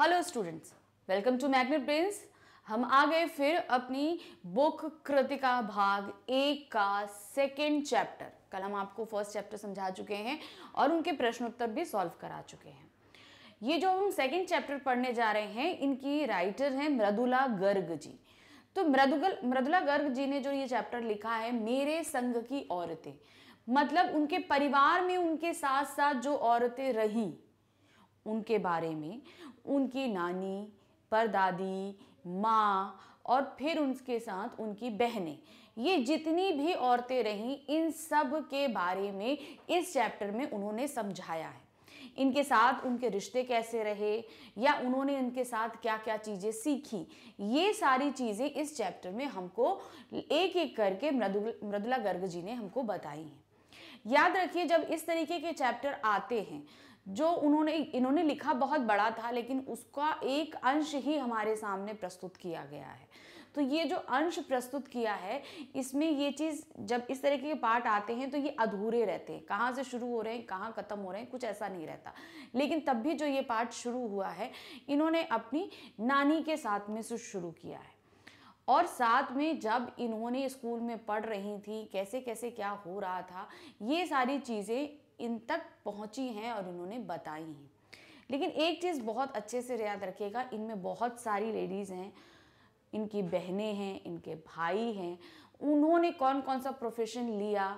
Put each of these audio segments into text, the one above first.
Hello students welcome to magnet brains हम आ गए फिर अपनी बुक कृतिका भाग एक का सेकेंड चैप्टर कल हम आपको फर्स्ट चैप्टर समझा चुके हैं और उनके प्रश्नोत्तर भी सॉल्व करा चुके हैं ये जो हम सेकेंड चैप्टर पढ़ने जा रहे हैं इनकी राइटर हैं मृदुला गर्ग जी तो मृदुगल मृदुला गर्ग जी ने जो ये चैप्टर लिखा है मेरे संग की औरतें मतलब उनके परिवार में उनके साथ साथ जो औरतें रहीं उनके बारे में उनकी नानी परदादी माँ और फिर उनके साथ उनकी बहनें ये जितनी भी औरतें रहीं इन सब के बारे में इस चैप्टर में उन्होंने समझाया है इनके साथ उनके रिश्ते कैसे रहे या उन्होंने इनके साथ क्या क्या चीज़ें सीखी ये सारी चीज़ें इस चैप्टर में हमको एक एक करके मृदुल मृदुला गर्ग जी ने हमको बताई हैं याद रखिए जब इस तरीके के चैप्टर आते हैं जो उन्होंने इन्होंने लिखा बहुत बड़ा था लेकिन उसका एक अंश ही हमारे सामने प्रस्तुत किया गया है तो ये जो अंश प्रस्तुत किया है इसमें ये चीज़ जब इस तरह के पार्ट आते हैं तो ये अधूरे रहते हैं कहाँ से शुरू हो रहे हैं कहाँ ख़त्म हो रहे हैं कुछ ऐसा नहीं रहता लेकिन तब भी जो ये पार्ट शुरू हुआ है इन्होंने अपनी नानी के साथ में से शुरू किया है और साथ में जब इन्होंने स्कूल में पढ़ रही थी कैसे कैसे क्या हो रहा था ये सारी चीज़ें इन तक पहुंची हैं और उन्होंने बताई हैं लेकिन एक चीज़ बहुत अच्छे से याद रखिएगा इनमें बहुत सारी लेडीज़ हैं इनकी बहनें हैं इनके भाई हैं उन्होंने कौन कौन सा प्रोफेशन लिया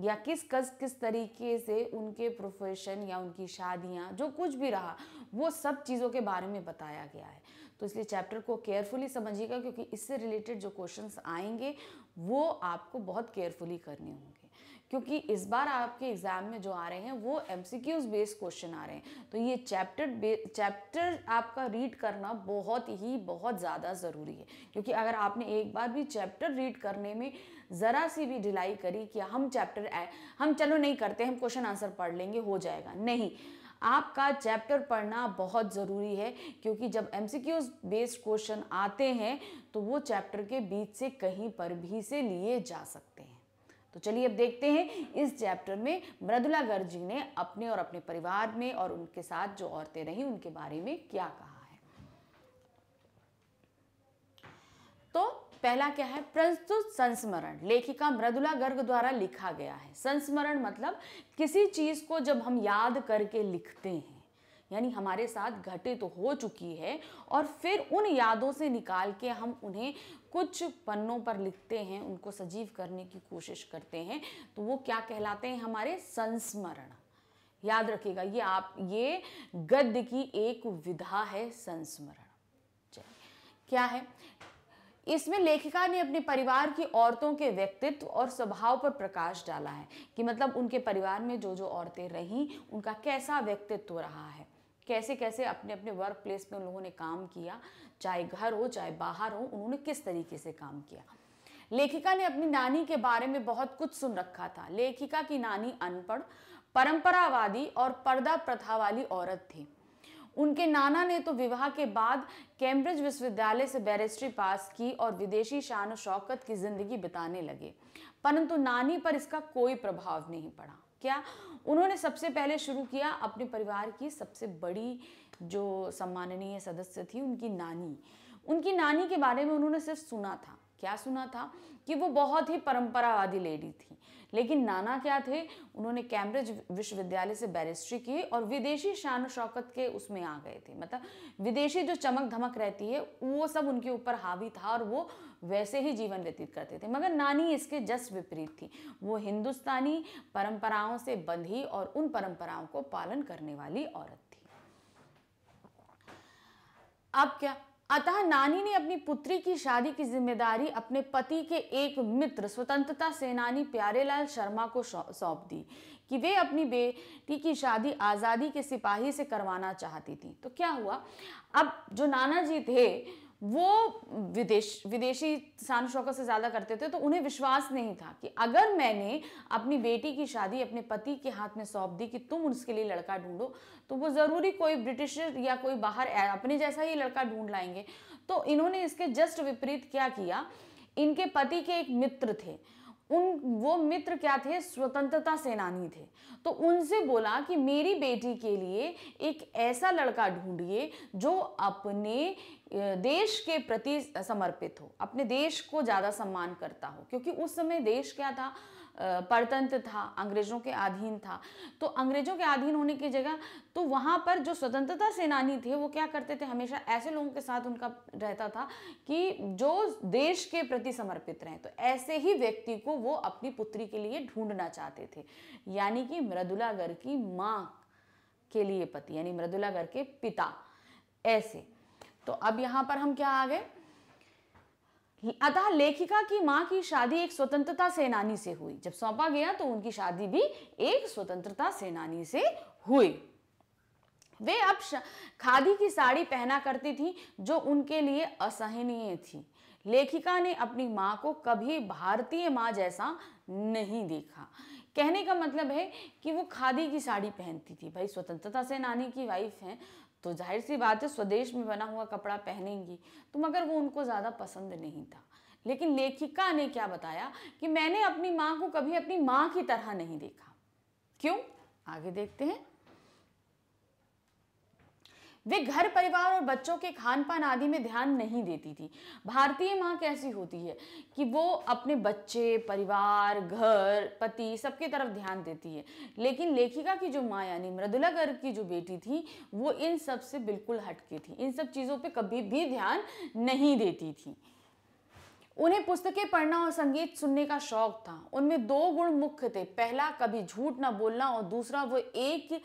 या किस कस किस तरीके से उनके प्रोफेशन या उनकी शादियाँ जो कुछ भी रहा वो सब चीज़ों के बारे में बताया गया है तो इसलिए चैप्टर को केयरफुली समझिएगा क्योंकि इससे रिलेटेड जो क्वेश्चंस आएंगे वो आपको बहुत केयरफुली करने होंगे क्योंकि इस बार आपके एग्ज़ाम में जो आ रहे हैं वो M C Qs based question आ रहे हैं तो ये चैप्टर चैप्टर आपका रीड करना बहुत ही बहुत ज़्यादा ज़रूरी है क्योंकि अगर आपने एक बार भी चैप्टर रीड करने में ज़रा सी भी ढिलाई करी कि हम चैप्टर हम चलो नहीं करते हम क्वेश्चन आंसर पढ़ लेंगे हो जाएगा नहीं आपका चैप्टर पढ़ना बहुत ज़रूरी है क्योंकि जब एम बेस्ड क्वेश्चन आते हैं तो वो चैप्टर के बीच से कहीं पर भी से लिए जा सकते हैं तो चलिए अब देखते हैं इस चैप्टर में मृदुला गर्ग जी ने अपने और अपने परिवार में और उनके साथ जो औरतें रही उनके बारे में क्या कहा है तो पहला क्या है प्रस्तुत संस्मरण लेखिका मृदुला गर्ग द्वारा लिखा गया है संस्मरण मतलब किसी चीज़ को जब हम याद करके लिखते हैं यानी हमारे साथ घटित तो हो चुकी है और फिर उन यादों से निकाल के हम उन्हें कुछ पन्नों पर लिखते हैं उनको सजीव करने की कोशिश करते हैं तो वो क्या कहलाते हैं हमारे संस्मरण याद रखिएगा ये आप ये गद्य की एक विधा है संस्मरण क्या है इसमें लेखिका ने अपने परिवार की औरतों के व्यक्तित्व और स्वभाव पर प्रकाश डाला है कि मतलब उनके परिवार में जो जो औरतें रहीं उनका कैसा व्यक्तित्व रहा है कैसे कैसे अपने अपने वर्क प्लेस में उन लोगों ने काम किया चाहे घर हो चाहे बाहर हो उन्होंने किस तरीके से काम किया लेखिका ने अपनी नानी के बारे में बहुत कुछ सुन रखा था लेखिका की नानी अनपढ़ परंपरावादी और पर्दा प्रथा वाली औरत थी उनके नाना ने तो विवाह के बाद कैम्ब्रिज विश्वविद्यालय से बैरिस्ट्री पास की और विदेशी शान शौकत की ज़िंदगी बिताने लगे परंतु नानी पर इसका कोई प्रभाव नहीं पड़ा क्या उन्होंने सबसे पहले शुरू किया अपने परिवार की सबसे बड़ी जो सम्माननीय सदस्य थी उनकी नानी उनकी नानी के बारे में उन्होंने सिर्फ सुना था क्या सुना था कि वो बहुत ही परंपरावादी लेडी थी लेकिन नाना क्या थे उन्होंने कैम्ब्रिज विश्वविद्यालय से बैरिस्ट्री की और विदेशी शान शौकत के उसमें आ गए थे मतलब विदेशी जो चमक धमक रहती है वो सब उनके ऊपर हावी था और वो वैसे ही जीवन व्यतीत करते थे मगर नानी इसके जस्ट विपरीत थी वो हिंदुस्तानी परंपराओं से बंधी और उन परंपराओं को पालन करने वाली औरत थी अब क्या अतः नानी ने अपनी पुत्री की शादी की जिम्मेदारी अपने पति के एक मित्र स्वतंत्रता सेनानी प्यारेलाल शर्मा को सौंप दी कि वे अपनी बेटी की शादी आज़ादी के सिपाही से करवाना चाहती थी तो क्या हुआ अब जो नाना जी थे वो विदेश विदेशी किसान शौकत से ज़्यादा करते थे तो उन्हें विश्वास नहीं था कि अगर मैंने अपनी बेटी की शादी अपने पति के हाथ में सौंप दी कि तुम उसके लिए लड़का ढूंढो तो वो ज़रूरी कोई ब्रिटिश या कोई बाहर अपने जैसा ही लड़का ढूंढ लाएंगे तो इन्होंने इसके जस्ट विपरीत क्या किया इनके पति के एक मित्र थे उन वो मित्र क्या थे स्वतंत्रता सेनानी थे तो उनसे बोला कि मेरी बेटी के लिए एक ऐसा लड़का ढूंढिए जो अपने देश के प्रति समर्पित हो अपने देश को ज़्यादा सम्मान करता हो क्योंकि उस समय देश क्या था परतंत्र था अंग्रेजों के अधीन था तो अंग्रेजों के अधीन होने की जगह तो वहाँ पर जो स्वतंत्रता सेनानी थे वो क्या करते थे हमेशा ऐसे लोगों के साथ उनका रहता था कि जो देश के प्रति समर्पित रहें तो ऐसे ही व्यक्ति को वो अपनी पुत्री के लिए ढूंढना चाहते थे यानी कि मृदुला की माँ के लिए पति यानी मृदुला के पिता ऐसे तो अब यहाँ पर हम क्या आ गए अतः लेखिका की माँ की शादी एक स्वतंत्रता सेनानी से हुई जब सौंपा गया तो उनकी शादी भी एक स्वतंत्रता सेनानी से हुई वे अब खादी की साड़ी पहना करती थी जो उनके लिए असहनीय थी लेखिका ने अपनी माँ को कभी भारतीय माँ जैसा नहीं देखा कहने का मतलब है कि वो खादी की साड़ी पहनती थी भाई स्वतंत्रता सेनानी की वाइफ हैं तो जाहिर सी बात है स्वदेश में बना हुआ कपड़ा पहनेंगी तो मगर वो उनको ज़्यादा पसंद नहीं था लेकिन लेखिका ने क्या बताया कि मैंने अपनी माँ को कभी अपनी माँ की तरह नहीं देखा क्यों आगे देखते हैं वे घर परिवार और बच्चों के खान पान आदि में ध्यान नहीं देती थी भारतीय माँ कैसी होती है कि वो अपने बच्चे परिवार घर पति सबके तरफ ध्यान देती है लेकिन लेखिका की जो माँ यानी मृदुला गर्ग की जो बेटी थी वो इन सब से बिल्कुल हटके थी इन सब चीज़ों पर कभी भी ध्यान नहीं देती थी उन्हें पुस्तकें पढ़ना और संगीत सुनने का शौक था उनमें दो गुण मुख्य थे पहला कभी झूठ ना बोलना और दूसरा वो एक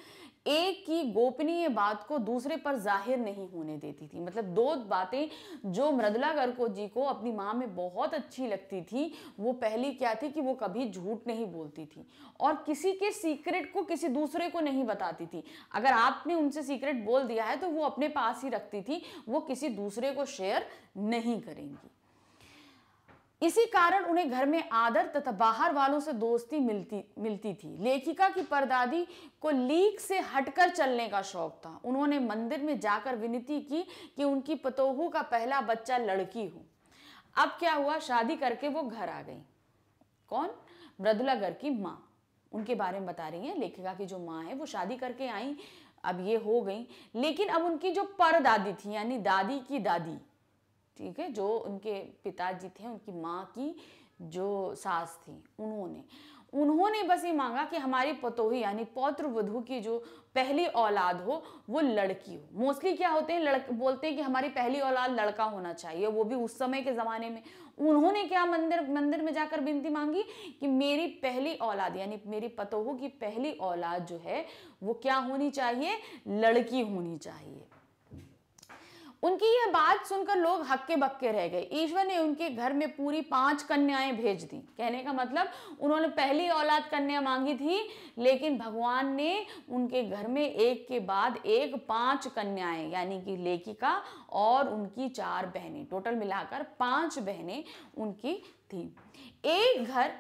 एक की गोपनीय बात को दूसरे पर जाहिर नहीं होने देती थी मतलब दो बातें जो मृदला गर्को जी को अपनी माँ में बहुत अच्छी लगती थी वो पहली क्या थी कि वो कभी झूठ नहीं बोलती थी और किसी के सीक्रेट को किसी दूसरे को नहीं बताती थी अगर आपने उनसे सीक्रेट बोल दिया है तो वो अपने पास ही रखती थी वो किसी दूसरे को शेयर नहीं करेंगी इसी कारण उन्हें घर में आदर तथा बाहर वालों से दोस्ती मिलती मिलती थी लेखिका की परदादी को लीक से हटकर चलने का शौक था उन्होंने मंदिर में जाकर विनती की कि उनकी पतोहू का पहला बच्चा लड़की हो अब क्या हुआ शादी करके वो घर आ गई कौन मृदुला घर की माँ उनके बारे में बता रही हैं लेखिका की जो माँ है वो शादी करके आई अब ये हो गई लेकिन अब उनकी जो परदादी थी यानी दादी की दादी ठीक है जो उनके पिताजी थे उनकी माँ की जो सास थी उन्होंने उन्होंने बस ये मांगा कि हमारी पतोही यानी पौत्र वधु की जो पहली औलाद हो वो लड़की हो मोस्टली क्या होते हैं लड़के बोलते हैं कि हमारी पहली औलाद लड़का होना चाहिए वो भी उस समय के ज़माने में उन्होंने क्या मंदिर मंदिर में जाकर विनती मांगी कि मेरी पहली औलाद यानी मेरी पतोहू की पहली औलाद जो है वो क्या होनी चाहिए लड़की होनी चाहिए उनकी यह बात सुनकर लोग हक्के बक्के रह गए ईश्वर ने उनके घर में पूरी पांच कन्याएं भेज दी कहने का मतलब उन्होंने पहली औलाद कन्या मांगी थी लेकिन भगवान ने उनके घर में एक के बाद एक पांच कन्याएं यानी कि लेखिका और उनकी चार बहनें टोटल मिलाकर पांच बहनें उनकी थी एक घर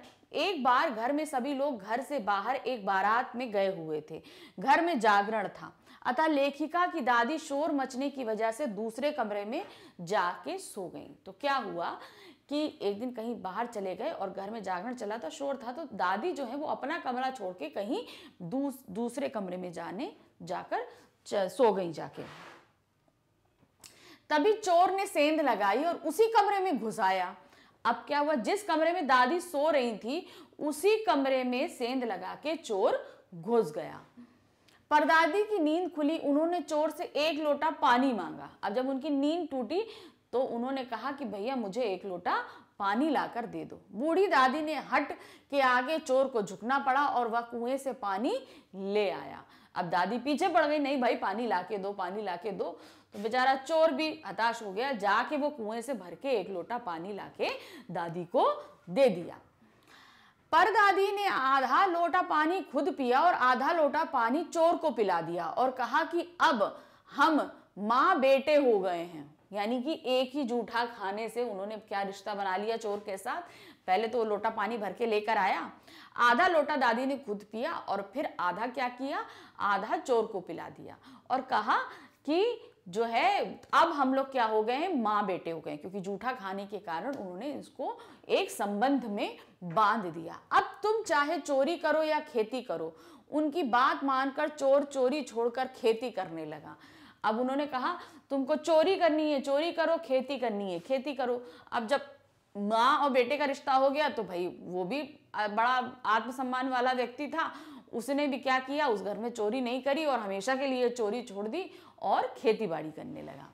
एक बार घर में सभी लोग घर से बाहर एक बारात में गए हुए थे घर में जागरण था अतः लेखिका की दादी शोर मचने की वजह से दूसरे कमरे में जाके सो गई तो क्या हुआ कि एक दिन कहीं बाहर चले गए और घर में जागरण चला था तो शोर था तो दादी जो है वो अपना कमरा छोड़ के कहीं दूस, दूसरे कमरे में जाने जाकर च, सो गई जाके तभी चोर ने सेंध लगाई और उसी कमरे में घुसाया अब क्या हुआ जिस कमरे में दादी सो रही थी उसी कमरे में सेंध लगा के चोर घुस गया परदादी की नींद खुली उन्होंने चोर से एक लोटा पानी मांगा अब जब उनकी नींद टूटी तो उन्होंने कहा कि भैया मुझे एक लोटा पानी लाकर दे दो बूढ़ी दादी ने हट के आगे चोर को झुकना पड़ा और वह कुएं से पानी ले आया अब दादी पीछे पड़ गई नहीं भाई पानी ला के दो पानी ला के दो तो बेचारा चोर भी हताश हो गया जाके वो कुएं से भर के एक लोटा पानी लाके दादी को दे दिया परदादी ने आधा लोटा पानी खुद पिया और आधा लोटा पानी चोर को पिला दिया और कहा कि अब हम माँ बेटे हो गए हैं यानी कि एक ही जूठा खाने से उन्होंने क्या रिश्ता बना लिया चोर के साथ पहले तो वो लोटा पानी भर के लेकर आया आधा लोटा दादी ने खुद पिया और फिर आधा क्या किया आधा चोर को पिला दिया और कहा कि जो है अब हम लोग क्या हो गए हैं माँ बेटे हो गए क्योंकि जूठा खाने के कारण उन्होंने इसको एक संबंध में बांध दिया अब तुम चाहे चोरी करो या खेती करो उनकी बात मानकर चोर चोरी छोड़कर खेती करने लगा अब उन्होंने कहा तुमको चोरी करनी है चोरी करो खेती करनी है खेती करो अब जब माँ और बेटे का रिश्ता हो गया तो भाई वो भी बड़ा आत्मसम्मान वाला व्यक्ति था उसने भी क्या किया उस घर में चोरी नहीं करी और हमेशा के लिए चोरी छोड़ दी और खेतीबाड़ी करने लगा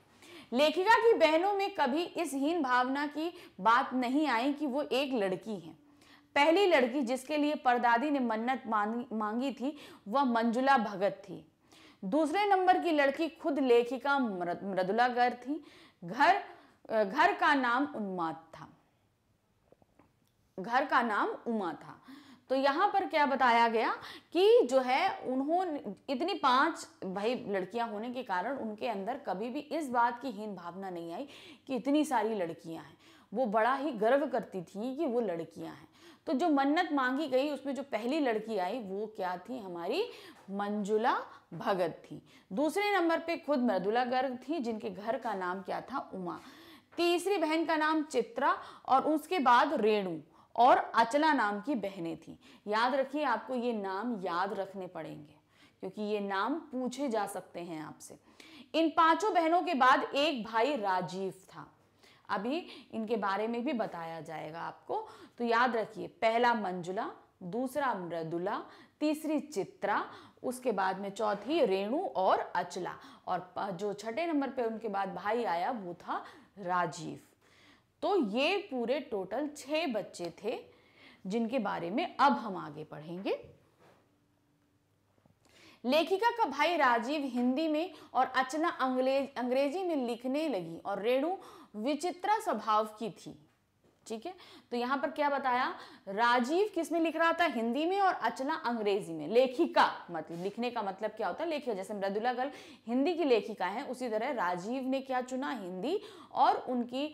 लेखिका की बहनों में कभी इस हीन भावना की बात नहीं आई कि वो एक लड़की है पहली लड़की जिसके लिए परदादी ने मन्नत मांगी थी वह मंजुला भगत थी दूसरे नंबर की लड़की खुद लेखिका मृदुला गर थी घर घर का नाम उन्माद था घर का नाम उमा था तो यहाँ पर क्या बताया गया कि जो है उन्होंने इतनी पांच भाई लड़कियां होने के कारण उनके अंदर कभी भी इस बात की हीन भावना नहीं आई कि इतनी सारी लड़कियां हैं वो बड़ा ही गर्व करती थी कि वो लड़कियां हैं तो जो मन्नत मांगी गई उसमें जो पहली लड़की आई वो क्या थी हमारी मंजुला भगत थी दूसरे नंबर पे खुद मृदुला गर्ग थी जिनके घर का नाम क्या था उमा तीसरी बहन का नाम चित्रा और उसके बाद रेणु और अचला नाम की बहनें थीं याद रखिए आपको ये नाम याद रखने पड़ेंगे क्योंकि ये नाम पूछे जा सकते हैं आपसे इन पांचों बहनों के बाद एक भाई राजीव था अभी इनके बारे में भी बताया जाएगा आपको तो याद रखिए पहला मंजुला दूसरा मृदुला तीसरी चित्रा उसके बाद में चौथी रेणु और अचला और जो छठे नंबर पे उनके बाद भाई आया वो था राजीव तो ये पूरे टोटल छः बच्चे थे जिनके बारे में अब हम आगे पढ़ेंगे लेखिका का भाई राजीव हिंदी में और अचना अंग्रेज अंग्रेजी में लिखने लगी और रेणु विचित्र स्वभाव की थी ठीक है तो यहाँ पर क्या बताया राजीव किस में लिख रहा था हिंदी में और अचला अंग्रेजी में लेखिका मतलब लिखने का मतलब क्या होता है लेखिका जैसे मृदुला गल हिंदी की लेखिका है उसी तरह राजीव ने क्या चुना हिंदी और उनकी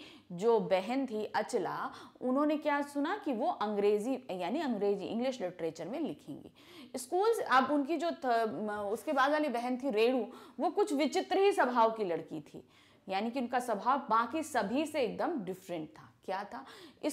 जो बहन थी अचला उन्होंने क्या सुना कि वो अंग्रेजी यानी अंग्रेजी इंग्लिश लिटरेचर में लिखेंगी स्कूल अब उनकी जो उसके बाद वाली बहन थी रेणु वो कुछ विचित्र ही स्वभाव की लड़की थी यानी कि उनका स्वभाव बाकी सभी से एकदम डिफरेंट था क्या था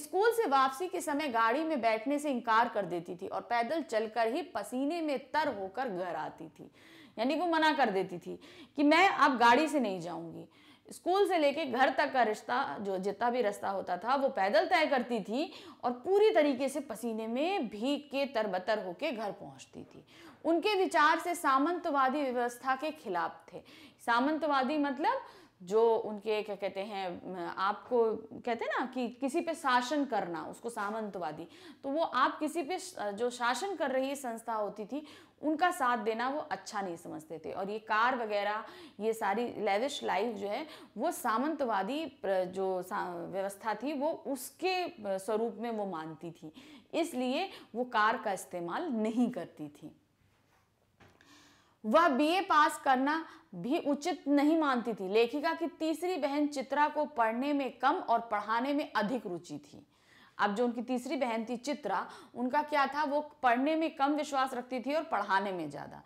स्कूल से वापसी के समय गाड़ी में बैठने से इनकार कर देती थी और पैदल चलकर ही पसीने में तर होकर घर आती थी यानी वो मना कर देती थी कि मैं अब गाड़ी से नहीं जाऊंगी स्कूल से लेके घर तक का रिश्ता जो जितना भी रास्ता होता था वो पैदल तय करती थी और पूरी तरीके से पसीने में भीग के तरबतर होके घर पहुंचती थी उनके विचार से सामंतवादी व्यवस्था के खिलाफ थे सामंतवादी मतलब जो उनके क्या कहते हैं आपको कहते हैं ना कि किसी पे शासन करना उसको सामंतवादी तो वो आप किसी पे जो शासन कर रही संस्था होती थी उनका साथ देना वो अच्छा नहीं समझते थे और ये कार वगैरह ये सारी लेविश लाइफ जो है वो सामंतवादी जो व्यवस्था थी वो उसके स्वरूप में वो मानती थी इसलिए वो कार का इस्तेमाल नहीं करती थी वह बीए पास करना भी उचित नहीं मानती थी लेखिका की तीसरी बहन चित्रा को पढ़ने में कम और पढ़ाने में अधिक रुचि थी अब जो उनकी तीसरी बहन थी चित्रा उनका क्या था वो पढ़ने में कम विश्वास रखती थी और पढ़ाने में ज़्यादा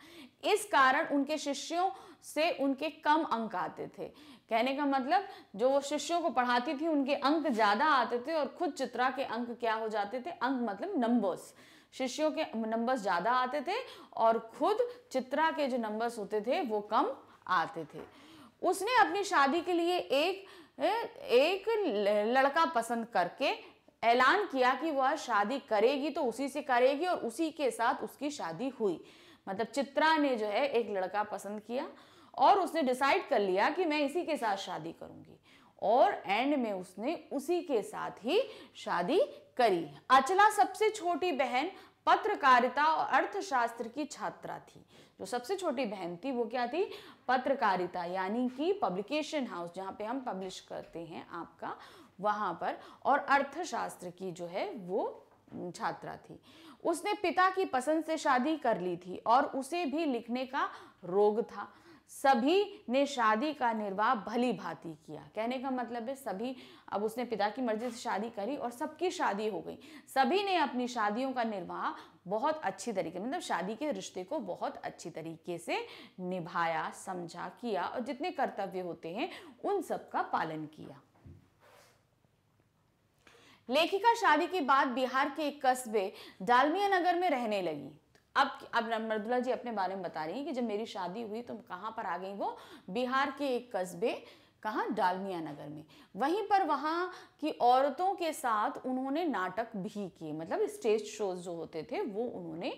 इस कारण उनके शिष्यों से उनके कम अंक आते थे कहने का मतलब जो वो शिष्यों को पढ़ाती थी उनके अंक ज़्यादा आते थे और खुद चित्रा के अंक क्या हो जाते थे अंक मतलब नंबर्स शिष्यों के नंबर्स ज़्यादा आते थे और खुद चित्रा के जो नंबर्स होते थे वो कम आते थे उसने अपनी शादी के लिए एक एक लड़का पसंद करके ऐलान किया कि वह शादी करेगी तो उसी से करेगी और उसी के साथ उसकी शादी हुई मतलब चित्रा ने जो है एक लड़का पसंद किया और उसने डिसाइड कर लिया कि मैं इसी के साथ शादी करूंगी और एंड में उसने उसी के साथ ही शादी करी अचला सबसे छोटी बहन पत्रकारिता और अर्थशास्त्र की छात्रा थी जो सबसे छोटी बहन थी वो क्या थी पत्रकारिता यानी कि पब्लिकेशन हाउस जहाँ पे हम पब्लिश करते हैं आपका वहाँ पर और अर्थशास्त्र की जो है वो छात्रा थी उसने पिता की पसंद से शादी कर ली थी और उसे भी लिखने का रोग था सभी ने शादी का निर्वाह भली भांति किया कहने का मतलब है सभी अब उसने पिता की मर्जी से शादी करी और सबकी शादी हो गई सभी ने अपनी शादियों का निर्वाह बहुत अच्छी तरीके मतलब शादी के रिश्ते को बहुत अच्छी तरीके से निभाया समझा किया और जितने कर्तव्य होते हैं उन सब का पालन किया लेखिका शादी के बाद बिहार के एक कस्बे डालमिया नगर में रहने लगी अब अब मृदुला जी अपने बारे में बता रही हैं कि जब मेरी शादी हुई तो कहाँ पर आ गई वो बिहार के एक कस्बे कहाँ डालमिया नगर में वहीं पर वहाँ की औरतों के साथ उन्होंने नाटक भी किए मतलब स्टेज शोज जो होते थे वो उन्होंने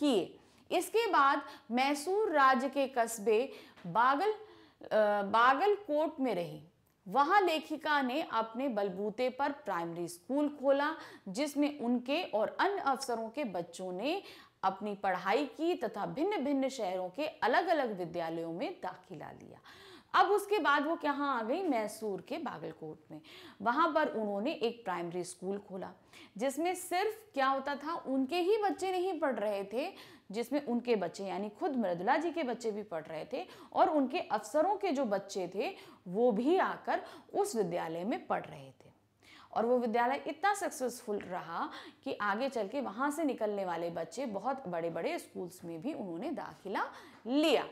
किए इसके बाद मैसूर राज्य के कस्बे बागल बागल कोट में रही वहाँ लेखिका ने अपने बलबूते पर प्राइमरी स्कूल खोला जिसमें उनके और अन्य अफसरों के बच्चों ने अपनी पढ़ाई की तथा भिन्न भिन्न शहरों के अलग अलग विद्यालयों में दाखिला लिया अब उसके बाद वो कहाँ आ गई मैसूर के बागलकोट में वहाँ पर उन्होंने एक प्राइमरी स्कूल खोला जिसमें सिर्फ क्या होता था उनके ही बच्चे नहीं पढ़ रहे थे जिसमें उनके बच्चे यानी खुद मृदुला जी के बच्चे भी पढ़ रहे थे और उनके अफसरों के जो बच्चे थे वो भी आकर उस विद्यालय में पढ़ रहे थे और वो विद्यालय इतना सक्सेसफुल रहा कि आगे चल के वहाँ से निकलने वाले बच्चे बहुत बड़े बड़े स्कूल्स में भी उन्होंने दाखिला लिया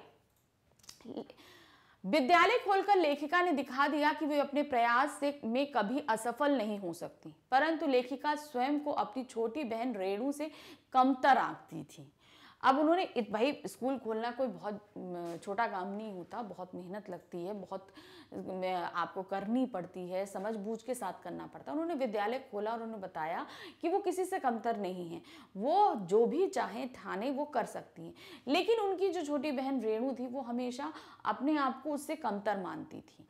विद्यालय खोलकर लेखिका ने दिखा दिया कि वे अपने प्रयास से में कभी असफल नहीं हो सकती परंतु लेखिका स्वयं को अपनी छोटी बहन रेणु से कमतर आंकती थी अब उन्होंने भाई स्कूल खोलना कोई बहुत छोटा काम नहीं होता बहुत मेहनत लगती है बहुत आपको करनी पड़ती है समझ बूझ के साथ करना पड़ता है उन्होंने विद्यालय खोला और उन्होंने बताया कि वो किसी से कमतर नहीं है वो जो भी चाहें ठाने वो कर सकती हैं लेकिन उनकी जो छोटी बहन रेणु थी वो हमेशा अपने आप को उससे कमतर मानती थी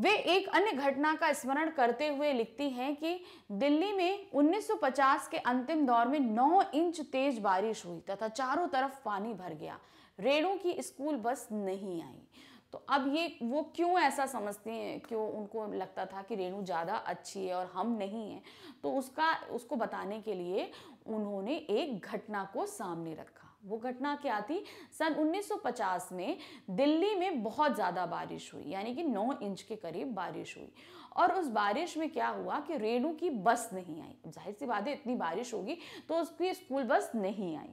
वे एक अन्य घटना का स्मरण करते हुए लिखती हैं कि दिल्ली में 1950 के अंतिम दौर में 9 इंच तेज बारिश हुई तथा चारों तरफ पानी भर गया रेणु की स्कूल बस नहीं आई तो अब ये वो क्यों ऐसा समझते हैं क्यों उनको लगता था कि रेणु ज़्यादा अच्छी है और हम नहीं हैं तो उसका उसको बताने के लिए उन्होंने एक घटना को सामने रखा वो घटना क्या थी सन 1950 में दिल्ली में बहुत ज़्यादा बारिश हुई यानी कि 9 इंच के करीब बारिश हुई और उस बारिश में क्या हुआ कि रेणु की बस नहीं आई जाहिर सी बात है इतनी बारिश होगी तो उसकी स्कूल बस नहीं आई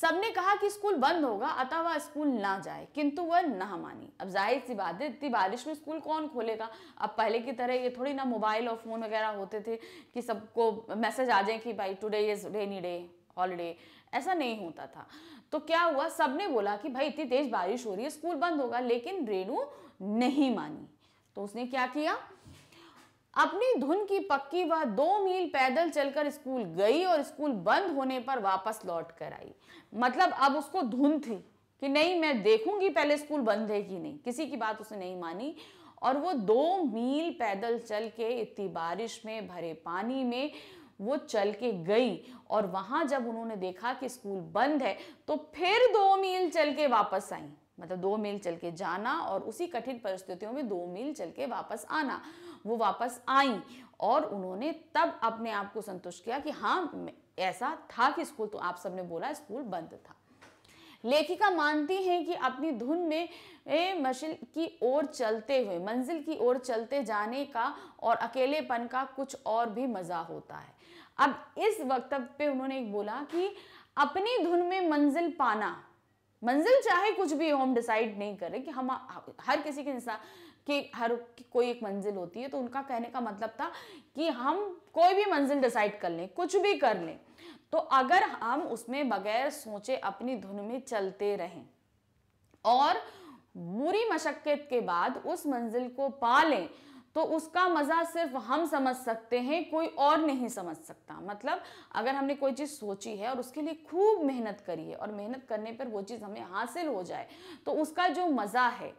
सबने कहा कि स्कूल बंद होगा अतः वह स्कूल ना जाए किंतु वह ना मानी अब जाहिर सी बात है इतनी बारिश में स्कूल कौन खोलेगा अब पहले की तरह ये थोड़ी ना मोबाइल और फ़ोन वगैरह होते थे कि सबको मैसेज आ जाए कि भाई today is rainy day holiday ऐसा नहीं होता था तो क्या हुआ सबने बोला कि भाई इतनी तेज़ बारिश हो रही है स्कूल बंद होगा लेकिन रेणु नहीं मानी तो उसने क्या किया अपनी धुन की पक्की वह दो मील पैदल चलकर स्कूल गई और स्कूल बंद होने पर वापस लौट कर आई मतलब अब उसको धुन थी कि नहीं मैं देखूंगी पहले स्कूल बंद है कि नहीं किसी की बात उसने नहीं मानी और वो दो मील पैदल चल के इतनी बारिश में भरे पानी में वो चल के गई और वहाँ जब उन्होंने देखा कि स्कूल बंद है तो फिर दो मील चल के वापस आई मतलब दो मील चल के जाना और उसी कठिन परिस्थितियों में दो मील चल के वापस आना वो वापस आई और उन्होंने तब अपने आप को संतुष्ट किया कि हाँ ऐसा था कि स्कूल तो आप सबने बोला स्कूल बंद था लेखिका मानती हैं कि अपनी धुन में मशिल की ओर चलते हुए मंजिल की ओर चलते जाने का और अकेलेपन का कुछ और भी मज़ा होता है अब इस वक्तव्य पे उन्होंने एक बोला कि अपनी धुन में मंजिल पाना मंजिल चाहे कुछ भी हो हम डिसाइड नहीं करें कि हम हर किसी के इंसान की हर की कोई एक मंजिल होती है तो उनका कहने का मतलब था कि हम कोई भी मंजिल डिसाइड कर लें कुछ भी कर लें तो अगर हम उसमें बगैर सोचे अपनी धुन में चलते रहें और बुरी मशक्क़त के बाद उस मंजिल को पा लें तो उसका मज़ा सिर्फ हम समझ सकते हैं कोई और नहीं समझ सकता मतलब अगर हमने कोई चीज़ सोची है और उसके लिए खूब मेहनत करी है और मेहनत करने पर वो चीज़ हमें हासिल हो जाए तो उसका जो मज़ा है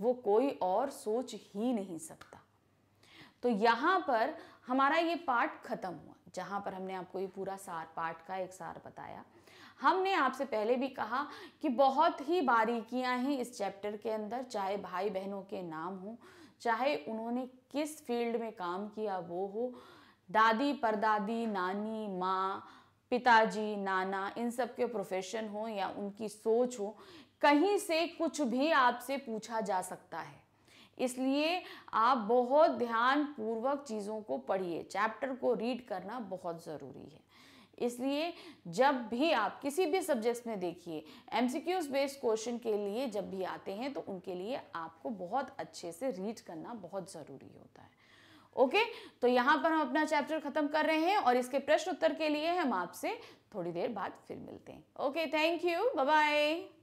वो कोई और सोच ही नहीं सकता तो यहाँ पर हमारा ये पार्ट ख़त्म हुआ जहाँ पर हमने आपको ये पूरा सार पार्ट का एक सार बताया हमने आपसे पहले भी कहा कि बहुत ही बारीकियाँ हैं इस चैप्टर के अंदर चाहे भाई बहनों के नाम हों चाहे उन्होंने किस फील्ड में काम किया वो हो दादी परदादी नानी माँ पिताजी नाना इन सब के प्रोफेशन हो या उनकी सोच हो कहीं से कुछ भी आपसे पूछा जा सकता है इसलिए आप बहुत ध्यान पूर्वक चीज़ों को पढ़िए चैप्टर को रीड करना बहुत ज़रूरी है इसलिए जब भी आप किसी भी सब्जेक्ट में देखिए एम बेस्ड क्वेश्चन के लिए जब भी आते हैं तो उनके लिए आपको बहुत अच्छे से रीड करना बहुत ज़रूरी होता है ओके okay? तो यहाँ पर हम अपना चैप्टर खत्म कर रहे हैं और इसके प्रश्न उत्तर के लिए हम आपसे थोड़ी देर बाद फिर मिलते हैं ओके थैंक यू बाय